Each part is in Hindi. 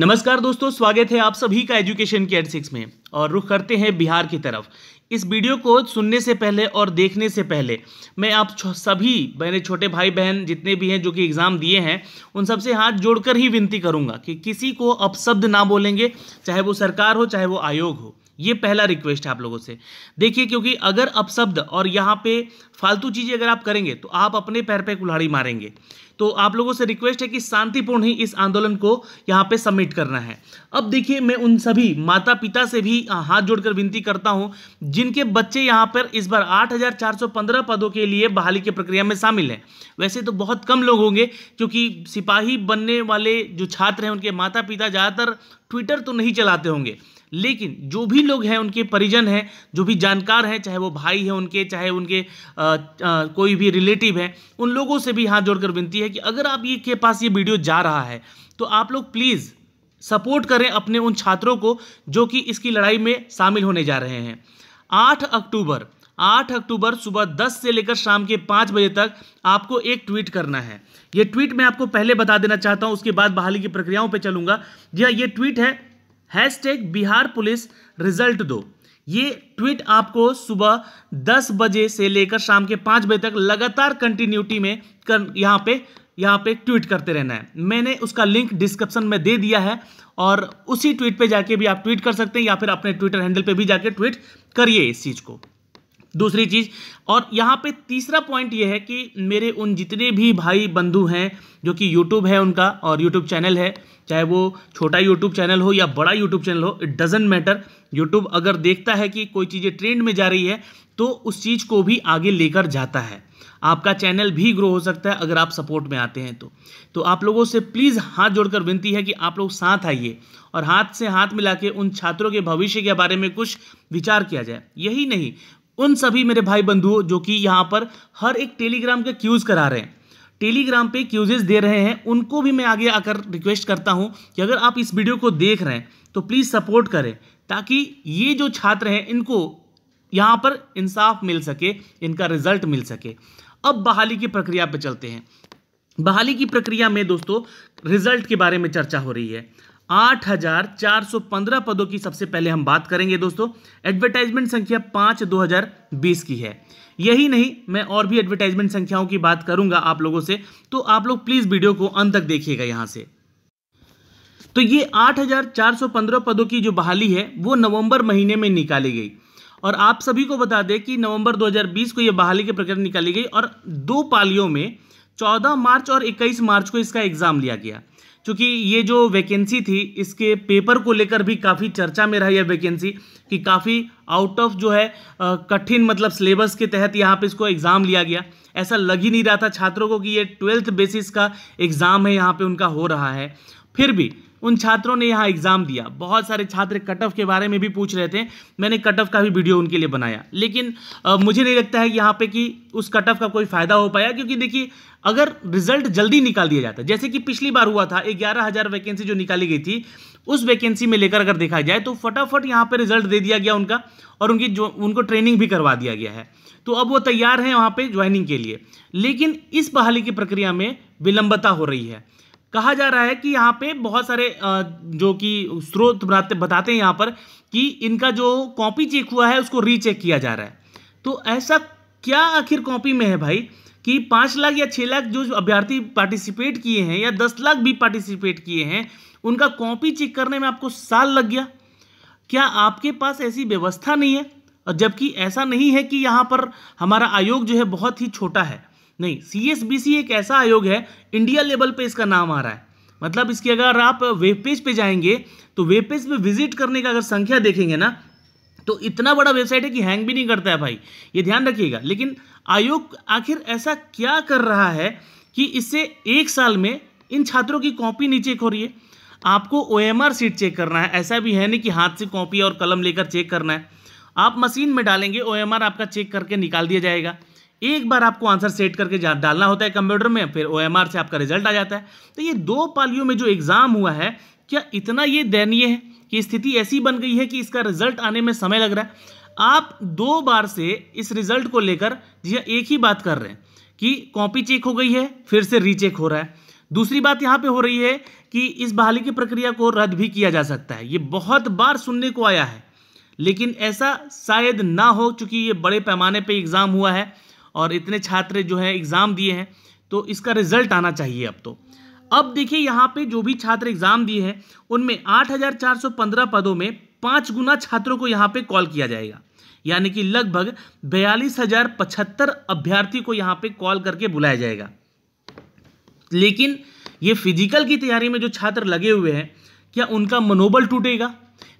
नमस्कार दोस्तों स्वागत है आप सभी का एजुकेशन के एडसिक्स में और रुख करते हैं बिहार की तरफ इस वीडियो को सुनने से पहले और देखने से पहले मैं आप सभी मेरे छोटे भाई बहन जितने भी हैं जो कि एग्ज़ाम दिए हैं उन सबसे हाथ जोड़कर ही विनती करूंगा कि किसी को अपशब्द ना बोलेंगे चाहे वो सरकार हो चाहे वो आयोग हो ये पहला रिक्वेस्ट है आप लोगों से देखिए क्योंकि अगर अपशब्द और यहाँ पे फालतू चीज़ें अगर आप करेंगे तो आप अपने पैर पे कुल्हाड़ी मारेंगे तो आप लोगों से रिक्वेस्ट है कि शांतिपूर्ण ही इस आंदोलन को यहाँ पे सबमिट करना है अब देखिए मैं उन सभी माता पिता से भी हाथ जोड़कर विनती करता हूँ जिनके बच्चे यहाँ पर इस बार 8,415 पदों के लिए बहाली की प्रक्रिया में शामिल हैं वैसे तो बहुत कम लोग होंगे क्योंकि सिपाही बनने वाले जो छात्र हैं उनके माता पिता ज़्यादातर ट्विटर तो नहीं चलाते होंगे लेकिन जो भी लोग हैं उनके परिजन हैं जो भी जानकार हैं चाहे वो भाई हैं उनके चाहे उनके आ, आ, कोई भी रिलेटिव हैं उन लोगों से भी हाथ जोड़कर विनती है कि अगर आप ये के पास ये वीडियो जा रहा है तो आप लोग प्लीज़ सपोर्ट करें अपने उन छात्रों को जो कि इसकी लड़ाई में शामिल होने जा रहे हैं आठ अक्टूबर आठ अक्टूबर सुबह दस से लेकर शाम के पाँच बजे तक आपको एक ट्वीट करना है ये ट्वीट मैं आपको पहले बता देना चाहता हूँ उसके बाद बहाली की प्रक्रियाओं पर चलूँगा जी हाँ, ये ट्वीट है hashtag Bihar police result दो ये ट्वीट आपको सुबह 10 बजे से लेकर शाम के पाँच बजे तक लगातार कंटिन्यूटी में कर यहाँ पे यहाँ पे ट्वीट करते रहना है मैंने उसका लिंक डिस्क्रिप्शन में दे दिया है और उसी ट्वीट पे जाके भी आप ट्वीट कर सकते हैं या फिर अपने ट्विटर हैंडल पे भी जाके ट्वीट करिए इस चीज़ को दूसरी चीज़ और यहाँ पे तीसरा पॉइंट ये है कि मेरे उन जितने भी भाई बंधु हैं जो कि यूट्यूब है उनका और यूट्यूब चैनल है चाहे वो छोटा यूट्यूब चैनल हो या बड़ा यूट्यूब चैनल हो इट डजेंट मैटर यूट्यूब अगर देखता है कि कोई चीज़ें ट्रेंड में जा रही है तो उस चीज़ को भी आगे लेकर जाता है आपका चैनल भी ग्रो हो सकता है अगर आप सपोर्ट में आते हैं तो तो आप लोगों से प्लीज़ हाथ जोड़कर विनती है कि आप लोग साथ आइए और हाथ से हाथ मिला के उन छात्रों के भविष्य के बारे में कुछ विचार किया जाए यही नहीं उन सभी मेरे भाई बंधुओं जो कि यहाँ पर हर एक टेलीग्राम के क्यूज़ करा रहे हैं टेलीग्राम पे क्यूजेस दे रहे हैं उनको भी मैं आगे आकर रिक्वेस्ट करता हूँ कि अगर आप इस वीडियो को देख रहे हैं तो प्लीज़ सपोर्ट करें ताकि ये जो छात्र हैं इनको यहाँ पर इंसाफ मिल सके इनका रिजल्ट मिल सके अब बहाली की प्रक्रिया पर चलते हैं बहाली की प्रक्रिया में दोस्तों रिजल्ट के बारे में चर्चा हो रही है 8,415 पदों की सबसे पहले हम बात करेंगे दोस्तों एडवर्टाइजमेंट संख्या हजार 2020 की है यही नहीं मैं और भी एडवर्टाइजमेंट संख्याओं की बात करूंगा आप लोगों से तो आप लोग प्लीज़ वीडियो को अंत तक देखिएगा यहाँ से तो ये 8,415 पदों की जो बहाली है वो नवंबर महीने में निकाली गई और आप सभी को बता दें कि नवंबर 2020 को यह बहाली के प्रकरण निकाली गई और दो पालियों में 14 मार्च और 21 मार्च को इसका एग्ज़ाम लिया गया क्योंकि ये जो वैकेंसी थी इसके पेपर को लेकर भी काफ़ी चर्चा में रहा यह वैकेंसी कि काफ़ी आउट ऑफ जो है कठिन मतलब सिलेबस के तहत यहाँ पे इसको एग्ज़ाम लिया गया ऐसा लग ही नहीं रहा था छात्रों को कि ये ट्वेल्थ बेसिस का एग्ज़ाम है यहाँ पे उनका हो रहा है फिर भी उन छात्रों ने यहाँ एग्ज़ाम दिया बहुत सारे छात्र कट ऑफ के बारे में भी पूछ रहे थे मैंने कट ऑफ का भी वीडियो उनके लिए बनाया लेकिन आ, मुझे नहीं लगता है यहाँ पे कि उस कट ऑफ का कोई फ़ायदा हो पाया क्योंकि देखिए अगर रिजल्ट जल्दी निकाल दिया जाता जैसे कि पिछली बार हुआ था ग्यारह हज़ार वैकेंसी जो निकाली गई थी उस वैकेंसी में लेकर अगर देखा जाए तो फटाफट यहाँ पर रिजल्ट दे दिया गया उनका और उनकी जो उनको ट्रेनिंग भी करवा दिया गया है तो अब वो तैयार हैं वहाँ पर ज्वाइनिंग के लिए लेकिन इस बहाली की प्रक्रिया में विलंबता हो रही है कहा जा रहा है कि यहाँ पे बहुत सारे जो कि स्रोत बताते हैं यहाँ पर कि इनका जो कॉपी चेक हुआ है उसको रीचेक किया जा रहा है तो ऐसा क्या आखिर कॉपी में है भाई कि पाँच लाख या छः लाख जो अभ्यर्थी पार्टिसिपेट किए हैं या दस लाख भी पार्टिसिपेट किए हैं उनका कॉपी चेक करने में आपको साल लग गया क्या आपके पास ऐसी व्यवस्था नहीं है और जबकि ऐसा नहीं है कि यहाँ पर हमारा आयोग जो है बहुत ही छोटा है नहीं सी एक ऐसा आयोग है इंडिया लेवल पे इसका नाम आ रहा है मतलब इसकी अगर आप वेब पेज पे जाएंगे तो वेब पेज पे विजिट करने का अगर संख्या देखेंगे ना तो इतना बड़ा वेबसाइट है कि हैंग भी नहीं करता है भाई ये ध्यान रखिएगा लेकिन आयोग आखिर ऐसा क्या कर रहा है कि इससे एक साल में इन छात्रों की कॉपी नीचे चेक हो रही है आपको O M R sheet check करना है ऐसा भी है नहीं कि हाथ से कॉपी और कलम लेकर चेक करना है आप मशीन में डालेंगे ओ एम आर आपका चेक करके निकाल दिया जाएगा एक बार आपको आंसर सेट करके डालना होता है कंप्यूटर में फिर ओ से आपका रिजल्ट आ जाता है तो ये दो पालियों में जो एग्ज़ाम हुआ है क्या इतना ये दयनीय है कि स्थिति ऐसी बन गई है कि इसका रिजल्ट आने में समय लग रहा है आप दो बार से इस रिजल्ट को लेकर जी एक ही बात कर रहे हैं कि कॉपी चेक हो गई है फिर से रीचेक हो रहा है दूसरी बात यहाँ पे हो रही है कि इस बहाली की प्रक्रिया को रद्द भी किया जा सकता है ये बहुत बार सुनने को आया है लेकिन ऐसा शायद ना हो चूँकि ये बड़े पैमाने पे एग्ज़ाम हुआ है और इतने छात्र जो है एग्ज़ाम दिए हैं तो इसका रिजल्ट आना चाहिए अब तो अब देखिए यहाँ पे जो भी छात्र एग्ज़ाम दिए हैं उनमें 8,415 पदों में पाँच गुना छात्रों को यहाँ पे कॉल किया जाएगा यानी कि लगभग बयालीस हजार पचहत्तर अभ्यर्थी को यहाँ पे कॉल करके बुलाया जाएगा लेकिन ये फिजिकल की तैयारी में जो छात्र लगे हुए हैं क्या उनका मनोबल टूटेगा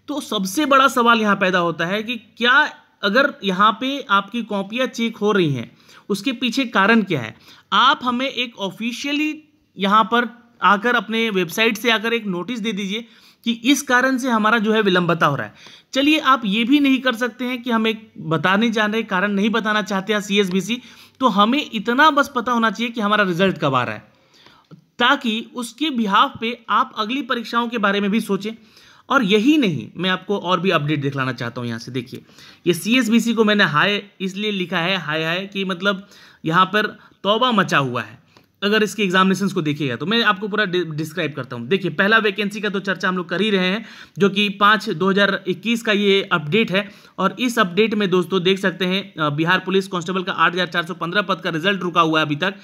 तो सबसे बड़ा सवाल यहाँ पैदा होता है कि क्या अगर यहाँ पे आपकी कॉपियाँ चेक हो रही हैं उसके पीछे कारण क्या है आप हमें एक ऑफिशियली यहाँ पर आकर अपने वेबसाइट से आकर एक नोटिस दे दीजिए कि इस कारण से हमारा जो है विलंबता हो रहा है चलिए आप ये भी नहीं कर सकते हैं कि हम एक बताने जा रहे कारण नहीं बताना चाहते हैं सी तो हमें इतना बस पता होना चाहिए कि हमारा रिजल्ट कब आ रहा है ताकि उसके बिहाफ पे आप अगली परीक्षाओं के बारे में भी सोचें और यही नहीं मैं आपको और भी अपडेट दिखलाना चाहता हूँ यहाँ से देखिए ये सी को मैंने हाई इसलिए लिखा है हाई हाई कि मतलब यहाँ पर तोबा मचा हुआ है अगर इसके एग्जामिनेशन को देखिएगा तो मैं आपको पूरा डिस्क्राइब करता हूँ देखिए पहला वैकेंसी का तो चर्चा हम लोग कर ही रहे हैं जो कि पाँच 2021 का ये अपडेट है और इस अपडेट में दोस्तों देख सकते हैं बिहार पुलिस कांस्टेबल का 8,415 पद का रिजल्ट रुका हुआ है अभी तक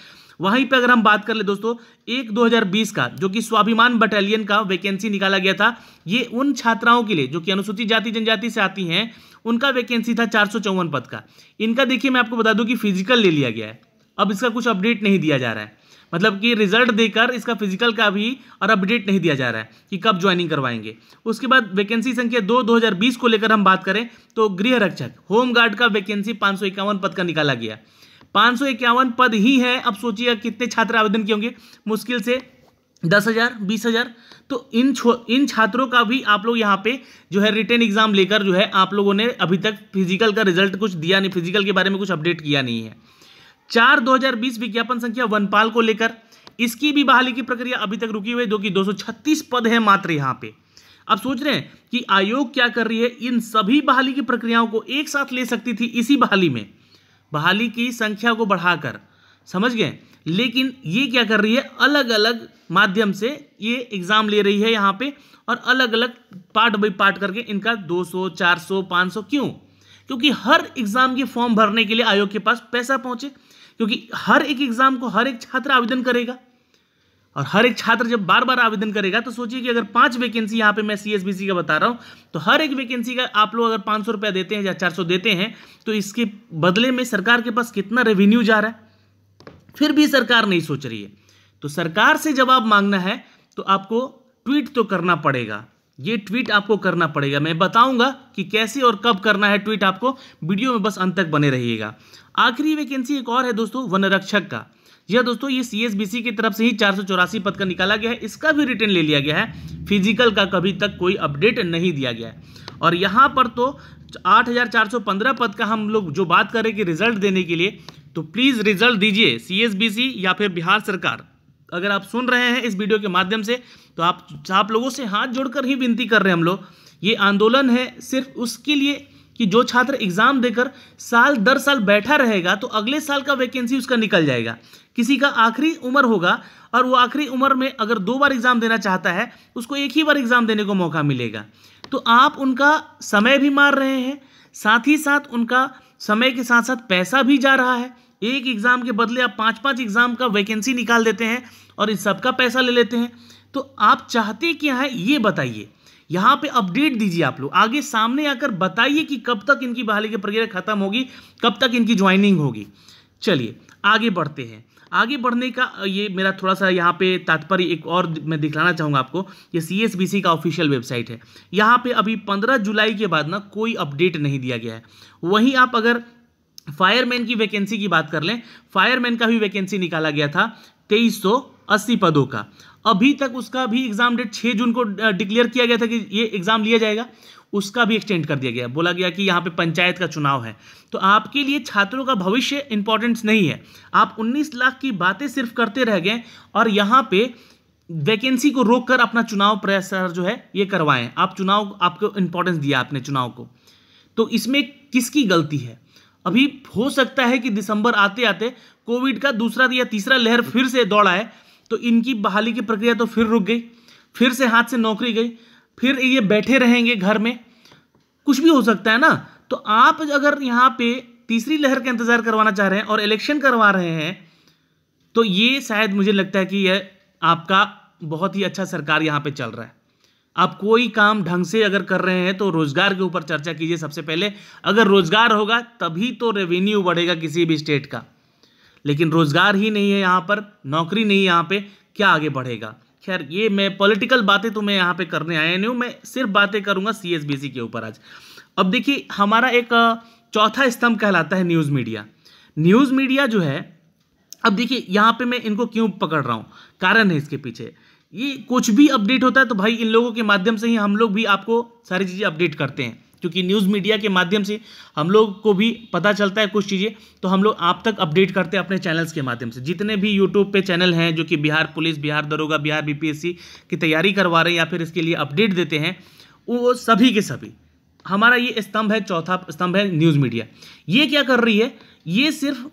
वहीं पर अगर हम बात कर ले दोस्तों एक 2020 का जो कि स्वाभिमान बटालियन का वैकेंसी निकाला गया था ये उन छात्राओं के लिए जो कि अनुसूचित जाति जनजाति से आती हैं उनका वैकेंसी था चार पद का इनका देखिए मैं आपको बता दूँ कि फिजिकल ले लिया गया है अब इसका कुछ अपडेट नहीं दिया जा रहा है मतलब कि रिजल्ट देकर इसका फिजिकल का भी और अपडेट नहीं दिया जा रहा है कि कब ज्वाइनिंग करवाएंगे उसके बाद वैकेंसी संख्या दो 2020 को लेकर हम बात करें तो गृह रक्षक होमगार्ड का वैकेंसी पाँच पद का निकाला गया पाँच सौ इक्यावन पद ही है अब सोचिए कितने छात्र आवेदन किए होंगे मुश्किल से दस हज़ार बीस हज़ार तो इन इन छात्रों का भी आप लोग यहाँ पे जो है रिटर्न एग्जाम लेकर जो है आप लोगों ने अभी तक फिजिकल का रिजल्ट कुछ दिया नहीं फिजिकल के बारे में कुछ अपडेट किया नहीं है चार 2020 विज्ञापन संख्या वनपाल को लेकर इसकी भी बहाली की प्रक्रिया अभी तक रुकी हुई है जो कि छत्तीस पद है मात्र यहाँ पे अब सोच रहे हैं कि आयोग क्या कर रही है इन सभी बहाली की प्रक्रियाओं को एक साथ ले सकती थी इसी बहाली में बहाली की संख्या को बढ़ाकर समझ गए लेकिन ये क्या कर रही है अलग अलग माध्यम से ये एग्ज़ाम ले रही है यहाँ पे और अलग अलग पार्ट बाई पार्ट करके इनका 200, 400, 500 क्यों क्योंकि हर एग्ज़ाम की फॉर्म भरने के लिए आयोग के पास पैसा पहुंचे क्योंकि हर एक एग्ज़ाम को हर एक छात्र आवेदन करेगा और हर एक छात्र जब बार बार आवेदन करेगा तो सोचिए कि अगर पांच वैकेंसी यहाँ पे मैं सी का बता रहा हूँ तो हर एक वैकेंसी का आप लोग अगर पाँच रुपया देते हैं या चार सौ देते हैं तो इसके बदले में सरकार के पास कितना रेवेन्यू जा रहा है फिर भी सरकार नहीं सोच रही है तो सरकार से जवाब मांगना है तो आपको ट्वीट तो करना पड़ेगा ये ट्वीट आपको करना पड़ेगा मैं बताऊंगा कि कैसे और कब करना है ट्वीट आपको वीडियो में बस अंत तक बने रहिएगा आखिरी वैकेंसी एक और है दोस्तों वनरक्षक का यह दोस्तों ये सी की तरफ से ही चार पद का निकाला गया है इसका भी रिटर्न ले लिया गया है फिजिकल का कभी तक कोई अपडेट नहीं दिया गया है और यहाँ पर तो 8,415 पद का हम लोग जो बात करें कि रिजल्ट देने के लिए तो प्लीज़ रिजल्ट दीजिए सी या फिर बिहार सरकार अगर आप सुन रहे हैं इस वीडियो के माध्यम से तो आप आप लोगों से हाथ जोड़कर ही विनती कर रहे हैं हम लोग ये आंदोलन है सिर्फ उसके लिए कि जो छात्र एग्ज़ाम देकर साल दर साल बैठा रहेगा तो अगले साल का वैकेंसी उसका निकल जाएगा किसी का आखिरी उम्र होगा और वो आखिरी उम्र में अगर दो बार एग्ज़ाम देना चाहता है उसको एक ही बार एग्ज़ाम देने को मौका मिलेगा तो आप उनका समय भी मार रहे हैं साथ ही साथ उनका समय के साथ साथ पैसा भी जा रहा है एक एग्ज़ाम के बदले आप पाँच पाँच एग्ज़ाम का वैकेंसी निकाल देते हैं और इन सबका पैसा ले लेते हैं तो आप चाहते क्या है ये बताइए यहाँ पे अपडेट दीजिए आप लोग आगे सामने आकर बताइए कि कब तक इनकी बहाली की प्रक्रिया खत्म होगी कब तक इनकी ज्वाइनिंग होगी चलिए आगे बढ़ते हैं आगे बढ़ने का ये मेरा थोड़ा सा यहाँ पे तात्पर्य एक और मैं दिखलाना चाहूँगा आपको ये सी एस बी सी का ऑफिशियल वेबसाइट है यहाँ पे अभी पंद्रह जुलाई के बाद ना कोई अपडेट नहीं दिया गया है वहीं आप अगर फायरमैन की वैकेंसी की बात कर लें फायरमैन का भी वैकेंसी निकाला गया था तेईस सौ अस्सी पदों का अभी तक उसका भी एग्जाम डेट छः जून को डिक्लेयर किया गया था कि ये एग्जाम लिया जाएगा उसका भी एक्सटेंड कर दिया गया बोला गया कि यहाँ पे पंचायत का चुनाव है तो आपके लिए छात्रों का भविष्य इंपॉर्टेंस नहीं है आप 19 लाख की बातें सिर्फ करते रह गए और यहाँ पे वैकेंसी को रोक कर अपना चुनाव प्रसार जो है ये करवाएं आप चुनाव आपको इम्पोर्टेंस दिया आपने चुनाव को तो इसमें किसकी गलती है अभी हो सकता है कि दिसंबर आते आते कोविड का दूसरा या तीसरा लहर फिर से दौड़ा है तो इनकी बहाली की प्रक्रिया तो फिर रुक गई फिर से हाथ से नौकरी गई फिर ये बैठे रहेंगे घर में कुछ भी हो सकता है ना तो आप अगर यहाँ पे तीसरी लहर का इंतजार करवाना चाह रहे हैं और इलेक्शन करवा रहे हैं तो ये शायद मुझे लगता है कि यह आपका बहुत ही अच्छा सरकार यहाँ पे चल रहा है आप कोई काम ढंग से अगर कर रहे हैं तो रोजगार के ऊपर चर्चा कीजिए सबसे पहले अगर रोजगार होगा तभी तो रेवेन्यू बढ़ेगा किसी भी स्टेट का लेकिन रोज़गार ही नहीं है यहाँ पर नौकरी नहीं यहाँ पर क्या आगे बढ़ेगा खैर ये मैं पॉलिटिकल बातें तो मैं यहाँ पे करने आया नहीं हूँ मैं सिर्फ बातें करूँगा सी के ऊपर आज अब देखिए हमारा एक चौथा स्तंभ कहलाता है न्यूज़ मीडिया न्यूज़ मीडिया जो है अब देखिए यहाँ पे मैं इनको क्यों पकड़ रहा हूँ कारण है इसके पीछे ये कुछ भी अपडेट होता है तो भाई इन लोगों के माध्यम से ही हम लोग भी आपको सारी चीज़ें अपडेट करते हैं क्योंकि न्यूज़ मीडिया के माध्यम से हम लोग को भी पता चलता है कुछ चीज़ें तो हम लोग आप तक अपडेट करते हैं अपने चैनल्स के माध्यम से जितने भी यूट्यूब पे चैनल हैं जो कि बिहार पुलिस बिहार दरोगा बिहार बीपीएससी की तैयारी करवा रहे हैं या फिर इसके लिए अपडेट देते हैं वो सभी के सभी हमारा ये स्तंभ है चौथा स्तंभ है न्यूज़ मीडिया ये क्या कर रही है ये सिर्फ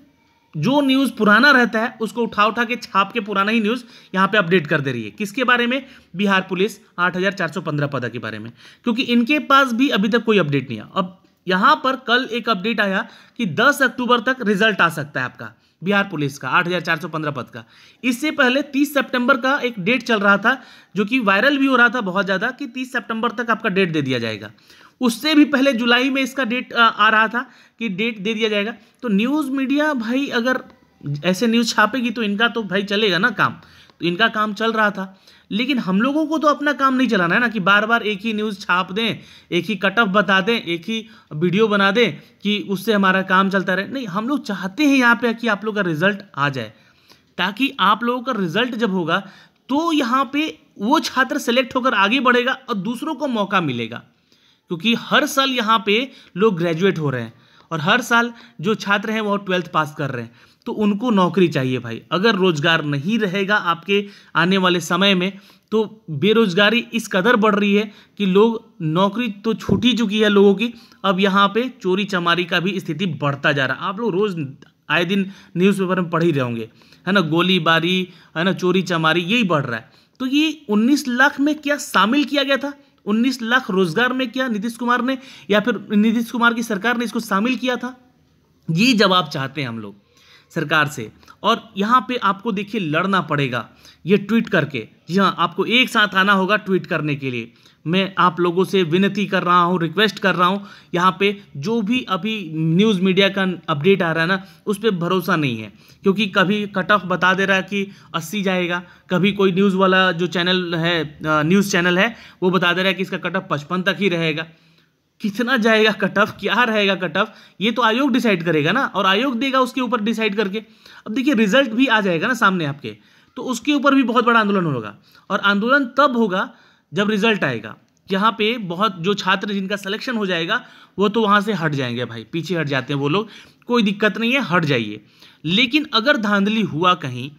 जो न्यूज़ पुराना रहता है उसको उठा उठा के छाप के पुराना ही न्यूज़ यहाँ पे अपडेट कर दे रही है किसके बारे में बिहार पुलिस 8,415 पदा के बारे में क्योंकि इनके पास भी अभी तक कोई अपडेट नहीं है अब यहां पर कल एक अपडेट आया कि 10 अक्टूबर तक रिजल्ट आ सकता है आपका बिहार पुलिस का 8,415 पद का इससे पहले 30 सितंबर का एक डेट चल रहा था जो कि वायरल भी हो रहा था बहुत ज़्यादा कि 30 सितंबर तक आपका डेट दे दिया जाएगा उससे भी पहले जुलाई में इसका डेट आ रहा था कि डेट दे दिया जाएगा तो न्यूज़ मीडिया भाई अगर ऐसे न्यूज़ छापेगी तो इनका तो भाई चलेगा ना काम तो इनका काम चल रहा था लेकिन हम लोगों को तो अपना काम नहीं चलाना है ना कि बार बार एक ही न्यूज़ छाप दें एक ही कटअप बता दें एक ही वीडियो बना दें कि उससे हमारा काम चलता रहे नहीं हम लोग चाहते हैं यहाँ पे कि आप लोग का रिजल्ट आ जाए ताकि आप लोगों का रिजल्ट जब होगा तो यहाँ पे वो छात्र सेलेक्ट होकर आगे बढ़ेगा और दूसरों को मौका मिलेगा क्योंकि हर साल यहाँ पे लोग ग्रेजुएट हो रहे हैं और हर साल जो छात्र हैं वो ट्वेल्थ पास कर रहे हैं तो उनको नौकरी चाहिए भाई अगर रोजगार नहीं रहेगा आपके आने वाले समय में तो बेरोजगारी इस कदर बढ़ रही है कि लोग नौकरी तो छूट ही चुकी है लोगों की अब यहाँ पे चोरी चमारी का भी स्थिति बढ़ता जा रहा है आप लोग रोज़ आए दिन न्यूज़पेपर में पढ़ ही रहे होंगे है ना गोलीबारी है ना चोरी चमारी यही बढ़ रहा है तो ये 19 लाख में क्या शामिल किया गया था 19 लाख रोजगार में किया नीतीश कुमार ने या फिर नीतीश कुमार की सरकार ने इसको शामिल किया था ये जवाब चाहते हैं हम लोग सरकार से और यहाँ पे आपको देखिए लड़ना पड़ेगा ये ट्वीट करके जी हाँ आपको एक साथ आना होगा ट्वीट करने के लिए मैं आप लोगों से विनती कर रहा हूँ रिक्वेस्ट कर रहा हूँ यहाँ पे जो भी अभी न्यूज़ मीडिया का अपडेट आ रहा है ना उस पर भरोसा नहीं है क्योंकि कभी कट ऑफ बता दे रहा है कि अस्सी जाएगा कभी कोई न्यूज़ वाला जो चैनल है न्यूज़ चैनल है वो बता दे रहा है कि इसका कट ऑफ पचपन तक ही रहेगा कितना जाएगा कट ऑफ क्या रहेगा कट ऑफ ये तो आयोग डिसाइड करेगा ना और आयोग देगा उसके ऊपर डिसाइड करके अब देखिए रिजल्ट भी आ जाएगा ना सामने आपके तो उसके ऊपर भी बहुत बड़ा आंदोलन होगा और आंदोलन तब होगा जब रिजल्ट आएगा यहाँ पे बहुत जो छात्र जिनका सिलेक्शन हो जाएगा वो तो वहाँ से हट जाएंगे भाई पीछे हट जाते हैं वो लोग कोई दिक्कत नहीं है हट जाइए लेकिन अगर धांधली हुआ कहीं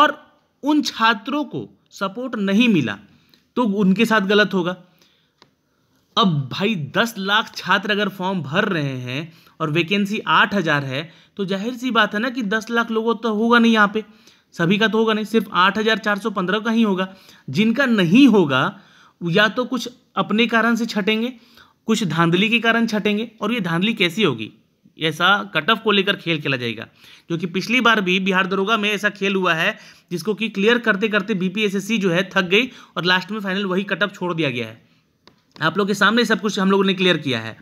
और उन छात्रों को सपोर्ट नहीं मिला तो उनके साथ गलत होगा अब भाई दस लाख छात्र अगर फॉर्म भर रहे हैं और वैकेंसी आठ हज़ार है तो जाहिर सी बात है ना कि दस लाख लोगों तो होगा नहीं यहाँ पे सभी का तो होगा नहीं सिर्फ आठ हज़ार चार सौ पंद्रह का ही होगा जिनका नहीं होगा या तो कुछ अपने कारण से छटेंगे कुछ धांधली के कारण छटेंगे और ये धांधली कैसी होगी ऐसा कट ऑफ को लेकर खेल खेला जाएगा क्योंकि पिछली बार भी बिहार दरोगा में ऐसा खेल हुआ है जिसको कि क्लियर करते करते बीपीएसएससी जो है थक गई और लास्ट में फाइनल वही कट ऑफ छोड़ दिया गया है आप लोग के सामने सब कुछ हम लोगों ने क्लियर किया है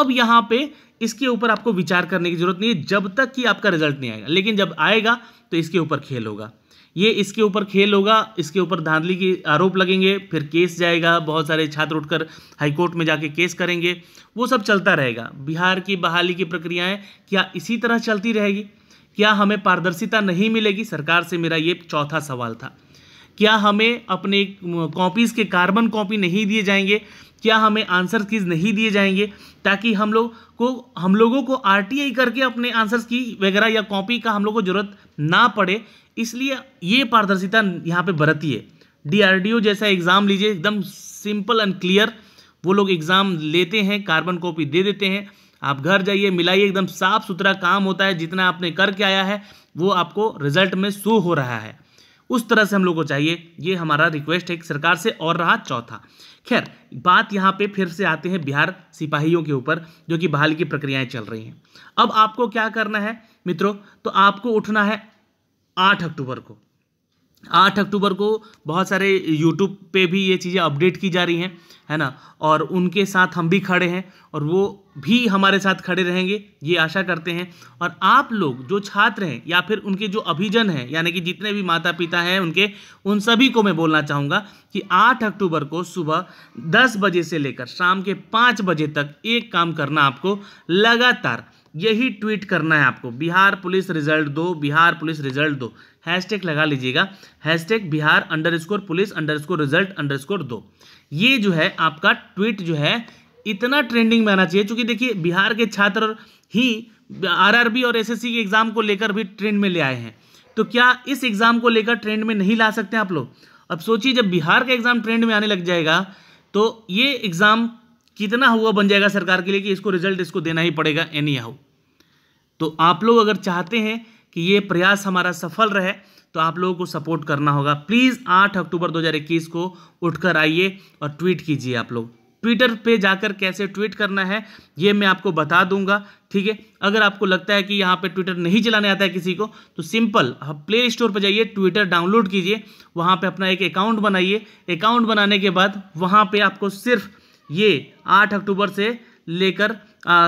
अब यहाँ पे इसके ऊपर आपको विचार करने की जरूरत नहीं है जब तक कि आपका रिजल्ट नहीं आएगा लेकिन जब आएगा तो इसके ऊपर खेल होगा ये इसके ऊपर खेल होगा इसके ऊपर धांधली के आरोप लगेंगे फिर केस जाएगा बहुत सारे छात्र उठकर हाईकोर्ट में जाके केस करेंगे वो सब चलता रहेगा बिहार की बहाली की प्रक्रियाएँ क्या इसी तरह चलती रहेगी क्या हमें पारदर्शिता नहीं मिलेगी सरकार से मेरा ये चौथा सवाल था क्या हमें अपने कॉपीज़ के कार्बन कॉपी नहीं दिए जाएंगे क्या हमें आंसर कीज नहीं दिए जाएंगे ताकि हम लोग को हम लोगों को आर करके अपने आंसर्स की वगैरह या कॉपी का हम लोग को जरूरत ना पड़े इसलिए ये पारदर्शिता यहाँ पे बरतिए डीआरडीओ जैसा एग्ज़ाम लीजिए एकदम सिंपल एंड क्लियर वो लोग एग्ज़ाम लेते हैं कार्बन कॉपी दे देते हैं आप घर जाइए मिलाइए एकदम साफ सुथरा काम होता है जितना आपने करके आया है वो आपको रिजल्ट में शो हो रहा है उस तरह से हम लोग को चाहिए ये हमारा रिक्वेस्ट है सरकार से और रहा चौथा खैर बात यहाँ पे फिर से आते हैं बिहार सिपाहियों के ऊपर जो कि बहाली की प्रक्रियाएं चल रही हैं अब आपको क्या करना है मित्रों तो आपको उठना है आठ अक्टूबर को आठ अक्टूबर को बहुत सारे यूट्यूब पे भी ये चीज़ें अपडेट की जा रही हैं है ना और उनके साथ हम भी खड़े हैं और वो भी हमारे साथ खड़े रहेंगे ये आशा करते हैं और आप लोग जो छात्र हैं या फिर उनके जो अभिजन हैं यानी कि जितने भी माता पिता हैं उनके उन सभी को मैं बोलना चाहूँगा कि आठ अक्टूबर को सुबह दस बजे से लेकर शाम के पाँच बजे तक एक काम करना आपको लगातार यही ट्वीट करना है आपको बिहार पुलिस रिजल्ट दो बिहार पुलिस रिजल्ट दो हैशटैग लगा लीजिएगा hashtag Bihar underscore police underscore result underscore दो ये जो है आपका ट्वीट जो है इतना ट्रेंडिंग में आना चाहिए क्योंकि देखिए बिहार के छात्र ही आरआरबी और एसएससी के एग्ज़ाम को लेकर भी ट्रेंड में ले आए हैं तो क्या इस एग्ज़ाम को लेकर ट्रेंड में नहीं ला सकते आप लोग अब सोचिए जब बिहार का एग्ज़ाम ट्रेंड में आने लग जाएगा तो ये एग्ज़ाम कितना हुआ बन जाएगा सरकार के लिए कि इसको रिजल्ट इसको देना ही पड़ेगा एनी हाउ तो आप लोग अगर चाहते हैं कि ये प्रयास हमारा सफल रहे तो आप लोगों को सपोर्ट करना होगा प्लीज़ आठ अक्टूबर दो को उठकर आइए और ट्वीट कीजिए आप लोग ट्विटर पे जाकर कैसे ट्वीट करना है ये मैं आपको बता दूंगा ठीक है अगर आपको लगता है कि यहाँ पे ट्विटर नहीं चलाने आता है किसी को तो सिंपल आप प्ले स्टोर पर जाइए ट्विटर डाउनलोड कीजिए वहाँ पे अपना एक अकाउंट बनाइए अकाउंट बनाने के बाद वहाँ पे आपको सिर्फ ये आठ अक्टूबर से लेकर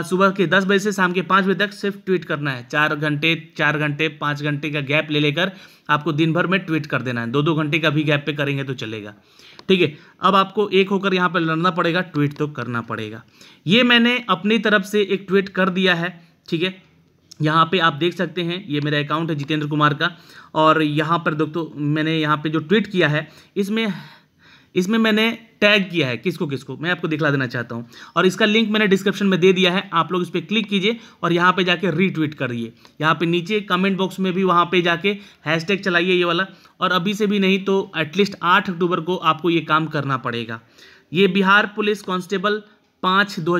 सुबह के दस बजे से शाम के पाँच बजे तक सिर्फ ट्वीट करना है चार घंटे चार घंटे पाँच घंटे का गैप ले लेकर आपको दिन भर में ट्वीट कर देना है दो दो घंटे का भी गैप पे करेंगे तो चलेगा ठीक है अब आपको एक होकर यहाँ पर लड़ना पड़ेगा ट्वीट तो करना पड़ेगा ये मैंने अपनी तरफ से एक ट्वीट कर दिया है ठीक है यहाँ पे आप देख सकते हैं ये मेरा अकाउंट है जितेंद्र कुमार का और यहाँ पर दोस्तों मैंने यहाँ पे जो ट्वीट किया है इसमें इसमें मैंने टैग किया है किसको किसको मैं आपको दिखला देना चाहता हूँ और इसका लिंक मैंने डिस्क्रिप्शन में दे दिया है आप लोग इस पर क्लिक कीजिए और यहाँ पे जाके रीट्वीट करिए यहाँ पे नीचे कमेंट बॉक्स में भी वहाँ पे जाके हैशटैग चलाइए ये वाला और अभी से भी नहीं तो एटलीस्ट आठ अक्टूबर को आपको ये काम करना पड़ेगा ये बिहार पुलिस कॉन्स्टेबल पाँच दो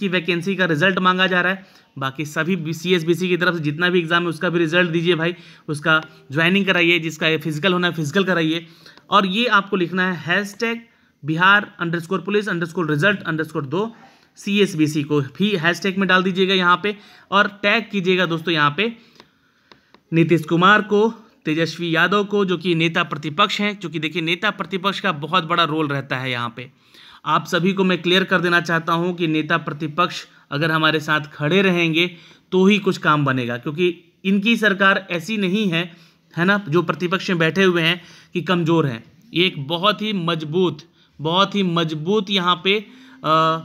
की वैकेंसी का रिजल्ट मांगा जा रहा है बाकी सभी सी एस बी सी की तरफ से जितना भी एग्ज़ाम है उसका भी रिजल्ट दीजिए भाई उसका ज्वाइनिंग कराइए जिसका फिजिकल होना है फिजिकल कराइए और ये आपको लिखना है hashtag Bihar underscore police underscore result underscore दो सी एस बी सी को भी हैश टैग में डाल दीजिएगा यहाँ पे और टैग कीजिएगा दोस्तों यहाँ पे नीतीश कुमार को तेजस्वी यादव को जो कि नेता प्रतिपक्ष हैं क्योंकि देखिए नेता प्रतिपक्ष का बहुत बड़ा रोल रहता है यहाँ पे आप सभी को मैं क्लियर कर देना चाहता हूँ कि नेता प्रतिपक्ष अगर हमारे साथ खड़े रहेंगे तो ही कुछ काम बनेगा क्योंकि इनकी सरकार ऐसी नहीं है है ना जो प्रतिपक्ष में बैठे हुए हैं कि कमज़ोर हैं ये एक बहुत ही मजबूत बहुत ही मजबूत यहाँ पे आ,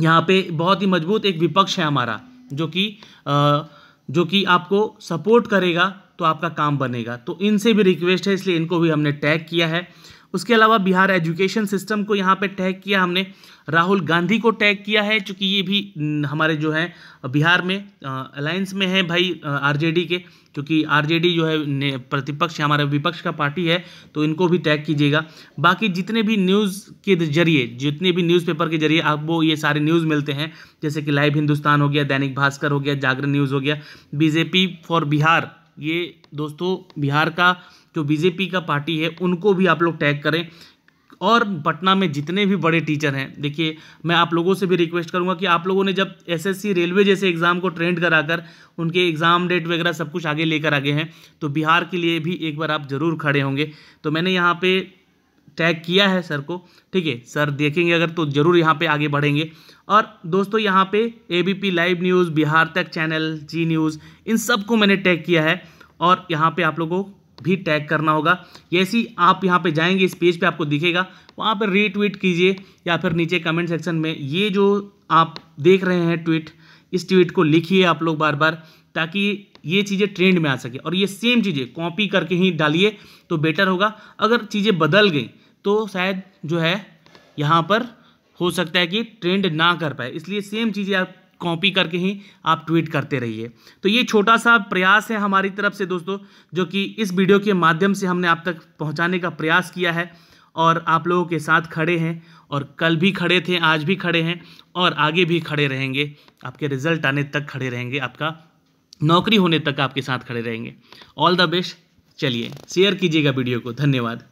यहाँ पे बहुत ही मजबूत एक विपक्ष है हमारा जो कि जो कि आपको सपोर्ट करेगा तो आपका काम बनेगा तो इनसे भी रिक्वेस्ट है इसलिए इनको भी हमने टैग किया है उसके अलावा बिहार एजुकेशन सिस्टम को यहाँ पे टैग किया हमने राहुल गांधी को टैग किया है चूँकि ये भी हमारे जो है बिहार में अलायंस में है भाई आरजेडी के क्योंकि आरजेडी जो है प्रतिपक्ष हमारे विपक्ष का पार्टी है तो इनको भी टैग कीजिएगा बाकी जितने भी न्यूज़ के जरिए जितने भी न्यूज़पेपर के जरिए आपको ये सारे न्यूज़ मिलते हैं जैसे कि लाइव हिंदुस्तान हो गया दैनिक भास्कर हो गया जागरण न्यूज़ हो गया बीजेपी फॉर बिहार ये दोस्तों बिहार का जो बीजेपी का पार्टी है उनको भी आप लोग टैग करें और पटना में जितने भी बड़े टीचर हैं देखिए मैं आप लोगों से भी रिक्वेस्ट करूँगा कि आप लोगों ने जब एसएससी रेलवे जैसे एग्ज़ाम को ट्रेंड कराकर उनके एग्ज़ाम डेट वगैरह सब कुछ आगे लेकर आगे हैं तो बिहार के लिए भी एक बार आप ज़रूर खड़े होंगे तो मैंने यहाँ पर टैग किया है सर को ठीक है सर देखेंगे अगर तो ज़रूर यहाँ पे आगे बढ़ेंगे और दोस्तों यहाँ पे पी लाइव न्यूज़ बिहार तक चैनल जी न्यूज़ इन सब को मैंने टैग किया है और यहाँ पे आप लोगों को भी टैग करना होगा ही आप यहाँ पे जाएंगे इस पेज पे आपको दिखेगा वहाँ पर रीट्वीट कीजिए या फिर नीचे कमेंट सेक्शन में ये जो आप देख रहे हैं ट्वीट इस ट्वीट को लिखिए आप लोग बार बार ताकि ये चीज़ें ट्रेंड में आ सके और ये सेम चीज़ें कॉपी करके ही डालिए तो बेटर होगा अगर चीज़ें बदल गई तो शायद जो है यहाँ पर हो सकता है कि ट्रेंड ना कर पाए इसलिए सेम चीज़ें आप कॉपी करके ही आप ट्वीट करते रहिए तो ये छोटा सा प्रयास है हमारी तरफ से दोस्तों जो कि इस वीडियो के माध्यम से हमने आप तक पहुँचाने का प्रयास किया है और आप लोगों के साथ खड़े हैं और कल भी खड़े थे आज भी खड़े हैं और आगे भी खड़े रहेंगे आपके रिजल्ट आने तक खड़े रहेंगे आपका नौकरी होने तक आपके साथ खड़े रहेंगे ऑल द बेस्ट चलिए शेयर कीजिएगा वीडियो को धन्यवाद